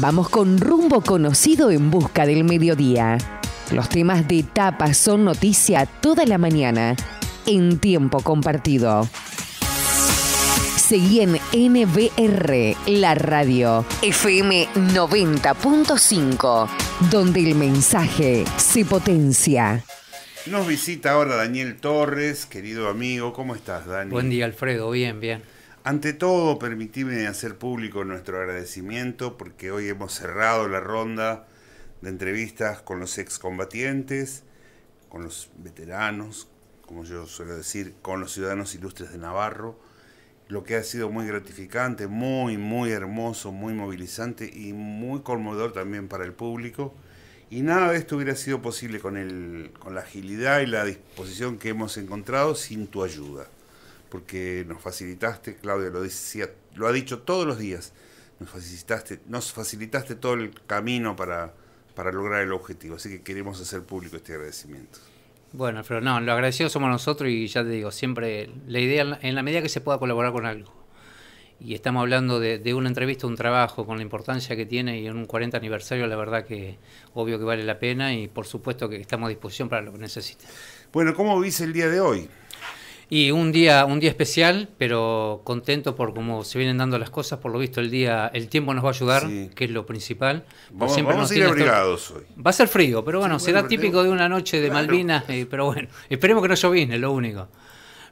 Vamos con rumbo conocido en busca del mediodía. Los temas de tapa son noticia toda la mañana, en tiempo compartido. Seguí en NBR, la radio, FM 90.5, donde el mensaje se potencia. Nos visita ahora Daniel Torres, querido amigo. ¿Cómo estás, Daniel? Buen día, Alfredo. Bien, bien. Ante todo, permitime hacer público nuestro agradecimiento porque hoy hemos cerrado la ronda de entrevistas con los excombatientes, con los veteranos, como yo suelo decir, con los ciudadanos ilustres de Navarro, lo que ha sido muy gratificante, muy, muy hermoso, muy movilizante y muy conmovedor también para el público. Y nada de esto hubiera sido posible con, el, con la agilidad y la disposición que hemos encontrado sin tu ayuda porque nos facilitaste, Claudia lo decía, lo ha dicho todos los días, nos facilitaste, nos facilitaste todo el camino para, lograr el objetivo. Así que queremos hacer público este agradecimiento. Bueno, pero no, lo agradecido somos nosotros y ya te digo, siempre la idea, en la medida que se pueda colaborar con algo, y estamos hablando de, una entrevista, un trabajo, con la importancia que tiene y en un 40 aniversario, la verdad que obvio que vale la pena y por supuesto que estamos a disposición para lo que necesiten. Bueno, ¿cómo vivís el día de hoy? Y un día, un día especial, pero contento por cómo se vienen dando las cosas. Por lo visto, el día, el tiempo nos va a ayudar, que es lo principal. Vamos, a ir abrigados hoy. Va a ser frío, pero bueno, será típico de una noche de Malvinas. Eh, pero bueno, esperemos que no es lo único.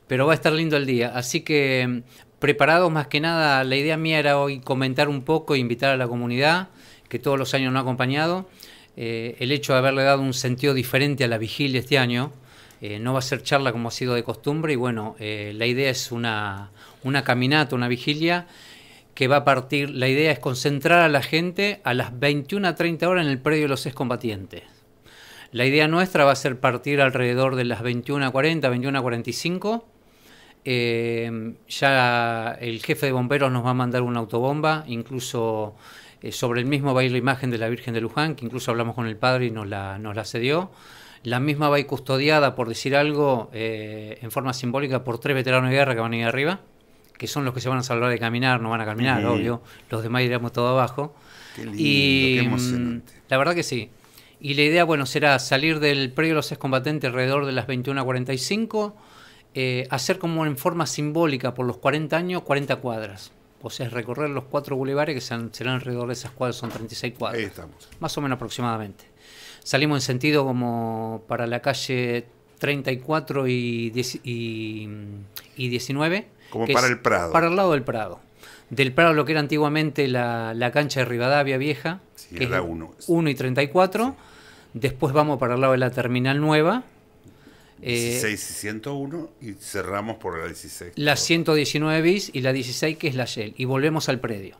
Pero va a estar lindo el día. Así que mm, preparados más que nada, la idea mía era hoy comentar un poco, e invitar a la comunidad, que todos los años nos ha acompañado. Eh, el hecho de haberle dado un sentido diferente a la vigilia este año eh, no va a ser charla como ha sido de costumbre y bueno, eh, la idea es una, una, caminata, una vigilia que va a partir, la idea es concentrar a la gente a las 21 a 30 horas en el predio de los excombatientes. La idea nuestra va a ser partir alrededor de las 21 a 40, 21 a 45. ya el jefe de bomberos nos va a mandar una autobomba, incluso eh, sobre el mismo va a ir la imagen de la Virgen de Luján, que incluso hablamos con el padre y nos la, nos la cedió. La misma va a custodiada, por decir algo, eh, en forma simbólica por tres veteranos de guerra que van a ir arriba, que son los que se van a salvar de caminar, no van a caminar, obvio. Los demás iremos todo abajo. Qué lindo, y mm, la verdad que sí. Y la idea, bueno, será salir del predio de los excombatientes alrededor de las 21.45, eh, hacer como en forma simbólica por los 40 años 40 cuadras. O sea, recorrer los cuatro bulevares que serán, serán alrededor de esas cuadras, son 36 cuadras. Ahí estamos. Más o menos aproximadamente salimos en sentido como para la calle 34 y, 19. Como para el Prado. Para el lado del Prado. Del Prado, lo que era antiguamente la, cancha de Rivadavia Vieja, sí, que era 1. 1 y 34. Después vamos para el lado de la Terminal Nueva. 16 eh, y 101 y cerramos por la 16. La 119 bis y la 16 que es la Shell y volvemos al predio.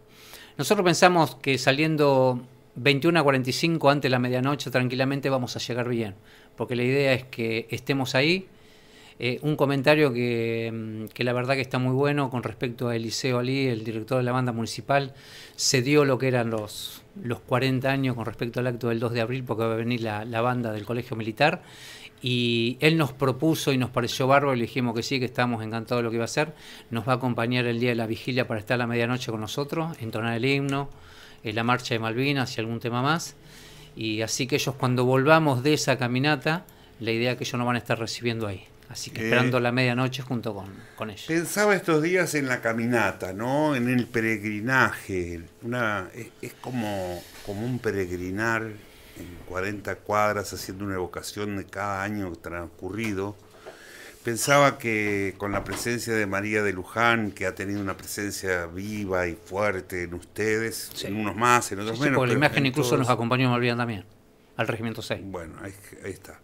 Nosotros pensamos que saliendo 21 a 45 antes de la medianoche tranquilamente vamos a llegar bien, porque la idea es que estemos ahí. Eh, un comentario mm, que, la verdad que está muy bueno con respecto a Eliseo Ali, el director de la banda municipal, se dio lo que eran los, los 40 años con respecto al acto del 2 de abril, porque va a venir la, banda del Colegio Militar, y él nos propuso y nos pareció bárbaro, le dijimos que sí, que estábamos encantados de lo que iba a hacer, nos va a acompañar el día de la vigilia para estar a la medianoche con nosotros, entonar el himno, eh, la marcha de Malvinas y algún tema más. Y así que ellos cuando volvamos de esa caminata, la idea que ellos nos van a estar recibiendo ahí. Así que eh, esperando la medianoche junto con, con ellos. Pensaba estos días en la caminata, ¿no? En el peregrinaje. Una, es, como, como un peregrinar en 40 cuadras haciendo una evocación de cada año transcurrido Pensaba que con la presencia de María de Luján, que ha tenido una presencia viva y fuerte en ustedes, en unos más, en otros sí, menos. Por la imagen incluso nos acompañó bien también, al Regimiento 6. Bueno, ahí, está.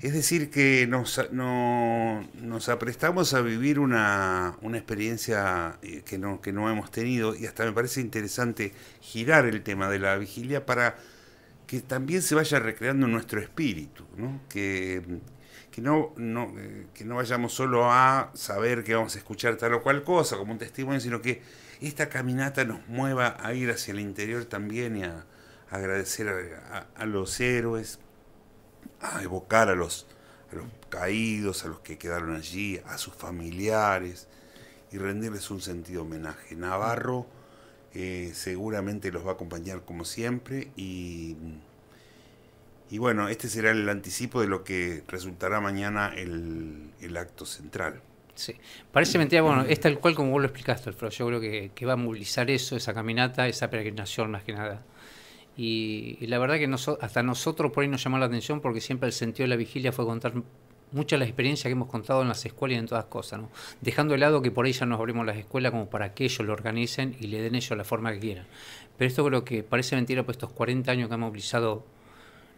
Es decir, que nos, nos aprestamos a vivir una, experiencia eh, que no, que no hemos tenido y hasta me parece interesante girar el tema de la vigilia para que también se vaya recreando nuestro espíritu, ¿no? que, que no, eh, no, vayamos solo a saber que vamos a escuchar tal o cual cosa como un testimonio, sino que esta caminata nos mueva a ir hacia el interior también y a, agradecer a, los héroes, a evocar a los, los caídos, a los que quedaron allí, a sus familiares y rendirles un sentido homenaje. Navarro eh, seguramente los va a acompañar como siempre y y bueno, este será el anticipo de lo que resultará mañana el, el acto central. Sí, parece mentira, bueno, es tal cual como vos lo explicaste, Alfredo. yo creo que, va a movilizar eso, esa caminata, esa peregrinación más que nada. Y, la verdad que hasta nosotros por ahí nos llamó la atención porque siempre el sentido de la vigilia fue contar muchas de las experiencias que hemos contado en las escuelas y en todas cosas, ¿no? dejando de lado que por ahí ya nos abrimos las escuelas como para que ellos lo organicen y le den ellos la forma que quieran. Pero esto creo que parece mentira, pues estos 40 años que ha movilizado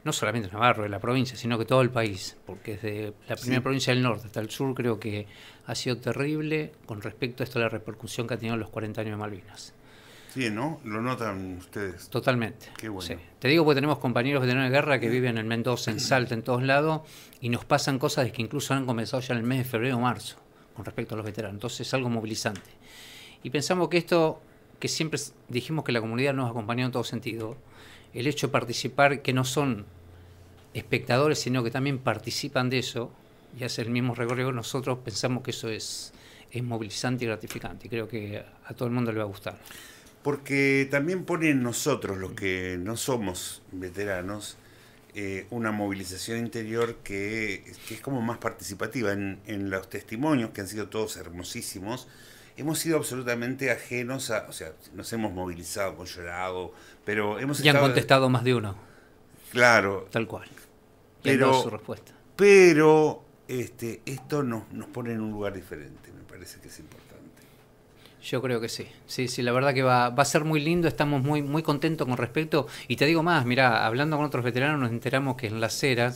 no solamente Navarro, de la provincia, sino que todo el país, porque desde la primera provincia del norte hasta el sur creo que ha sido terrible con respecto a esto la repercusión que ha tenido los 40 años de Malvinas. Sí, ¿no? Lo notan ustedes. Totalmente. Qué bueno. Te digo porque tenemos compañeros veteranos de guerra que viven en Mendoza, en Salta, en todos lados, y nos pasan cosas que incluso han comenzado ya en el mes de febrero o marzo con respecto a los veteranos. Entonces es algo movilizante. Y pensamos que esto, que siempre dijimos que la comunidad nos ha acompañado en todo sentido, el hecho de participar, que no son espectadores, sino que también participan de eso y hacen el mismo recorrido, nosotros pensamos que eso es, es movilizante y gratificante. Creo que a, todo el mundo le va a gustar. Porque también pone en nosotros, los que no somos veteranos, eh, una movilización interior que, es como más participativa en, en los testimonios, que han sido todos hermosísimos hemos sido absolutamente ajenos a, o sea, nos hemos movilizado con llorado, pero hemos... Y han contestado más de uno. Claro. Tal cual. Pero, respuesta. Pero este, esto nos, nos pone en un lugar diferente, me parece que es importante. Yo creo que sí. Sí, sí, la verdad que va, a ser muy lindo, estamos muy, muy contentos con respecto. Y te digo más, mira, hablando con otros veteranos nos enteramos que en la acera...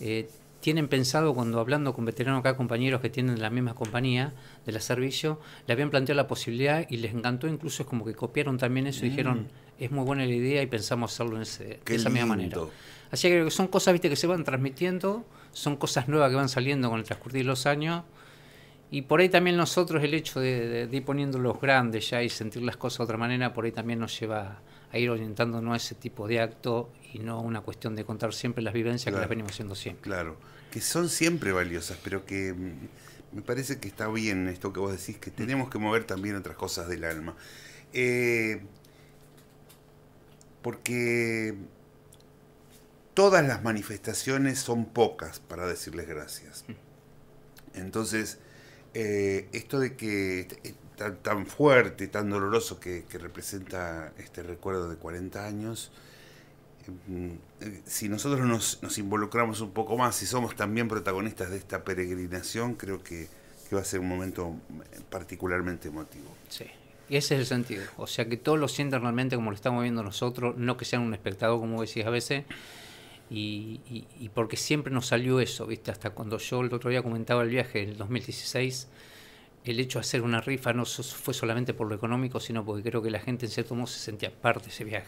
Eh, tienen pensado cuando hablando con veteranos acá, compañeros que tienen la misma compañía de la servicio, le habían planteado la posibilidad y les encantó, incluso es como que copiaron también eso y mm. dijeron, es muy buena la idea y pensamos hacerlo en de esa misma manera. Así que son cosas, viste, que se van transmitiendo, son cosas nuevas que van saliendo con el transcurrir los años. Y por ahí también nosotros el hecho de, ir poniendo grandes ya y sentir las cosas de otra manera, por ahí también nos lleva a ir orientándonos a ese tipo de acto y no una cuestión de contar siempre las vivencias que las venimos haciendo siempre. Claro, que son siempre valiosas, pero que mm, me parece que está bien esto que vos decís, que mm. tenemos que mover también otras cosas del alma. Eh, porque todas las manifestaciones son pocas para decirles gracias. Mm. Entonces, eh, esto de que eh, tan, fuerte, tan doloroso que, representa este recuerdo de 40 años, mm, eh, si nosotros nos, involucramos un poco más y somos también protagonistas de esta peregrinación, creo que, va a ser un momento particularmente emotivo. Sí, y ese es el sentido. O sea, que todos lo sientan realmente como lo estamos viendo nosotros, no que sean un espectador, como decís a veces. Y, y porque siempre nos salió eso, ¿viste? Hasta cuando yo el otro día comentaba el viaje del 2016 el hecho de hacer una rifa no fue solamente por lo económico, sino porque creo que la gente en cierto modo se sentía parte de ese viaje.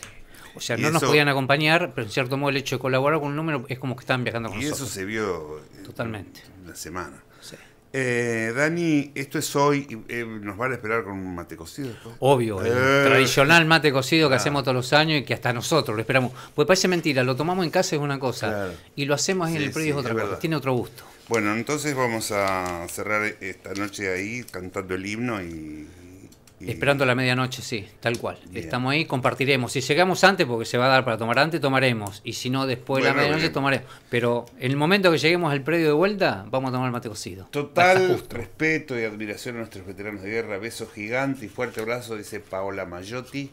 O sea, no nos podían acompañar, pero en cierto modo el hecho de colaborar con un número es como que estaban viajando con nosotros. Y eso se vio eh, totalmente en la semana. Sí. Eh, Dani, esto es hoy. Eh, ¿Nos vale a esperar con un mate cocido? Obvio, el eh. tradicional mate cocido que ah. hacemos todos los años y que hasta nosotros lo esperamos. Pues parece mentira, lo tomamos en casa es una cosa y lo hacemos en el predio es otra cosa, tiene otro gusto. Bueno, entonces vamos a cerrar esta noche ahí cantando el himno y Esperando la medianoche, sí, tal cual. Estamos ahí, compartiremos. Si llegamos antes, porque se va a dar para tomar antes, tomaremos. Y si no, después de la medianoche tomaremos. Pero en el momento que lleguemos al predio de vuelta, vamos a tomar el mate cocido. Total respeto y admiración a nuestros veteranos de guerra. Besos gigantes y fuerte abrazo, dice Paola Mayotti.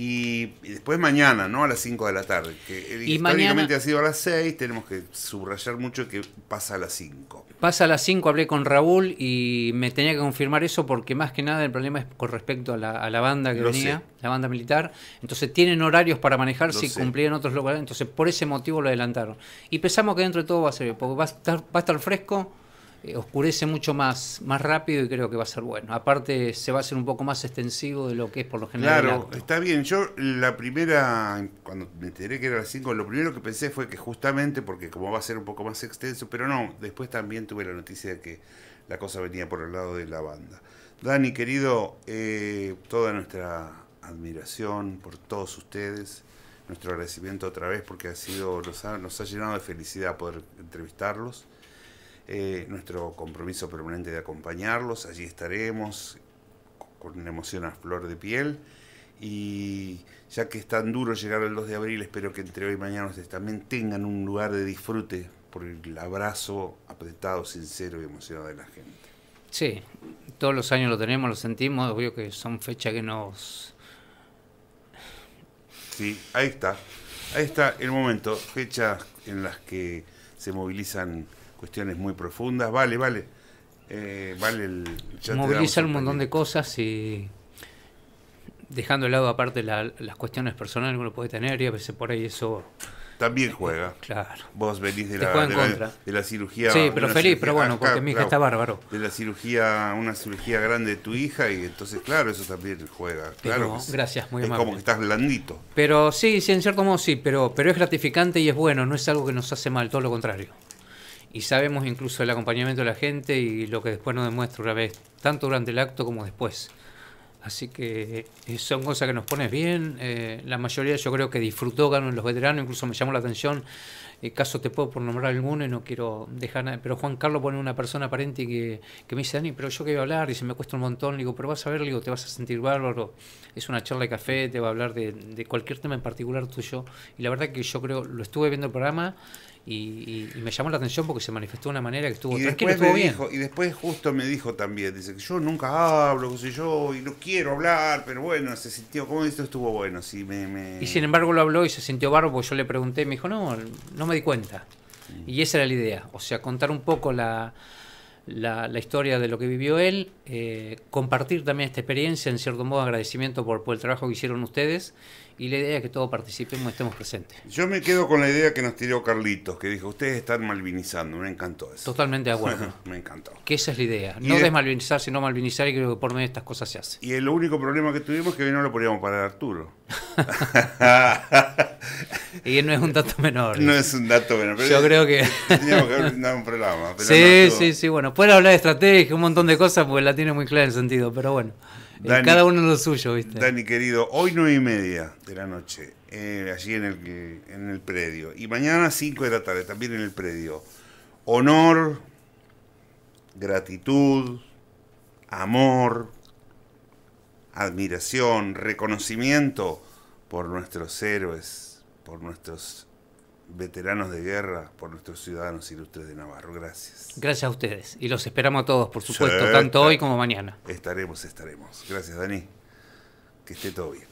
Y, después mañana, ¿no? A las 5 de la tarde. Que eh, y históricamente ha sido a las 6, tenemos que subrayar mucho que pasa a las 5. Pasa a las 5, hablé con Raúl y me tenía que confirmar eso porque más que nada el problema es con respecto a la, banda que Lo venía, la banda militar. Entonces tienen horarios para manejarse y cumplir en otros lugares. Entonces por ese motivo lo adelantaron. Y pensamos que dentro de todo va a ser, porque va va a estar fresco, eh, oscurece mucho más, más rápido y creo que va a ser bueno. Aparte, se va a hacer un poco más extensivo de lo que es por lo general. Claro, está bien. Yo la primera, cuando me enteré que era las 5, lo primero que pensé fue que justamente porque como va a ser un poco más extenso, pero no, después también tuve la noticia de que la cosa venía por el lado de la banda. Dani, querido, eh, toda nuestra admiración por todos ustedes, nuestro agradecimiento otra vez porque ha sido, nos ha, nos ha llenado de felicidad poder entrevistarlos eh, nuestro compromiso permanente de acompañarlos, allí estaremos con una emoción a flor de piel. Y ya que es tan duro llegar al 2 de abril, espero que entre hoy y mañana ustedes también tengan un lugar de disfrute por el abrazo apretado, sincero y emocionado de la gente. Sí, todos los años lo tenemos, lo sentimos, obvio que son fechas que nos... Sí, ahí está, ahí está el momento, fechas en las que se movilizan cuestiones muy profundas. Vale, vale. Eh, vale el, Movilizar un montón de cosas y dejando de lado aparte las cuestiones personales que uno puede tener y a veces por ahí eso... También juega. Claro. Vos venís de, la, de la, cirugía... Sí, pero feliz, pero bueno, porque mi hija está bárbaro. De la cirugía, una cirugía grande de tu hija y entonces, claro, eso también juega. Claro. gracias, muy amable. Es como que estás blandito. Pero sí, sí, en cierto modo sí, pero, pero es gratificante y es bueno, no es algo que nos hace mal, todo lo contrario y sabemos incluso el acompañamiento de la gente y lo que después nos demuestra una vez, tanto durante el acto como después. Así que eh, son cosas que nos pones bien. Eh, la mayoría yo creo que disfrutó, ganó los veteranos. Incluso me llamó la atención eh, caso te puedo por nombrar alguno y no quiero dejar nada, pero Juan Carlos pone una persona aparente que, que me dice, Dani, pero yo quiero hablar, y se me cuesta un montón, le digo, pero vas a ver, le digo, te vas a sentir bárbaro, es una charla de café, te va a hablar de, cualquier tema en particular tuyo, y la verdad que yo creo, lo estuve viendo el programa, y, me llamó la atención porque se manifestó de una manera que estuvo bien. y después justo me dijo también, dice que yo nunca hablo, qué sé yo, y no quiero hablar, pero bueno, se sintió, como esto estuvo bueno. Sí, me, Y sin embargo lo habló y se sintió porque yo le pregunté, me dijo, no, no, me di cuenta. Y esa era la idea, o sea, contar un poco la, historia de lo que vivió él, eh, compartir también esta experiencia, en cierto modo agradecimiento por, por el trabajo que hicieron ustedes y la idea es que todos participemos, estemos presentes. Yo me quedo con la idea que nos tiró Carlitos, que dijo, ustedes están malvinizando, me encantó eso. Totalmente de acuerdo. me encantó. Que esa es la idea, no desmalvinizar, sino malvinizar y creo que por medio de estas cosas se hace. Y el único problema que tuvimos es que hoy no lo podíamos parar Arturo. y no es un dato menor. No es un dato menor. Yo creo que... teníamos que haber un programa. sí, sí, sí, bueno, puede hablar de estrategia, un montón de cosas, porque la tiene muy clara el sentido, pero bueno. Dani, cada uno lo suyo, ¿viste? Dani, querido, hoy nueve y media de la noche, eh, allí en el, en el predio. Y mañana 5 de la tarde, también en el predio. Honor, gratitud, amor, admiración, reconocimiento por nuestros héroes, por nuestros veteranos de guerra, por nuestros ciudadanos ilustres de Navarro. Gracias. Gracias a ustedes. Y los esperamos a todos, por supuesto, tanto hoy como mañana. Estaremos, estaremos. Gracias, Dani. Que esté todo bien.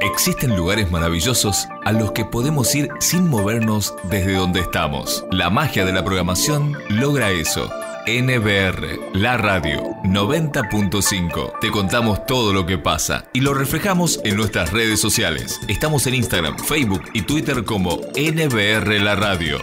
Existen lugares maravillosos a los que podemos ir sin movernos desde donde estamos. La magia de la programación logra eso. NBR, la radio 90.5. Te contamos todo lo que pasa y lo reflejamos en nuestras redes sociales. Estamos en Instagram, Facebook y Twitter como NBR La Radio.